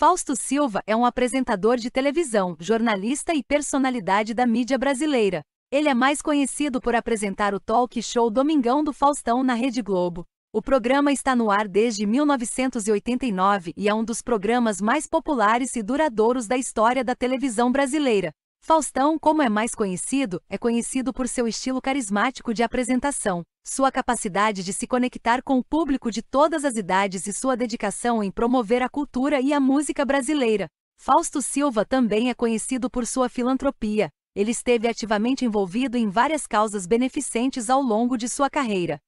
Fausto Silva é um apresentador de televisão, jornalista e personalidade da mídia brasileira. Ele é mais conhecido por apresentar o talk show Domingão do Faustão na Rede Globo. O programa está no ar desde 1989 e é um dos programas mais populares e duradouros da história da televisão brasileira. Faustão, como é mais conhecido, é conhecido por seu estilo carismático de apresentação, sua capacidade de se conectar com o público de todas as idades e sua dedicação em promover a cultura e a música brasileira. Fausto Silva também é conhecido por sua filantropia. Ele esteve ativamente envolvido em várias causas beneficentes ao longo de sua carreira.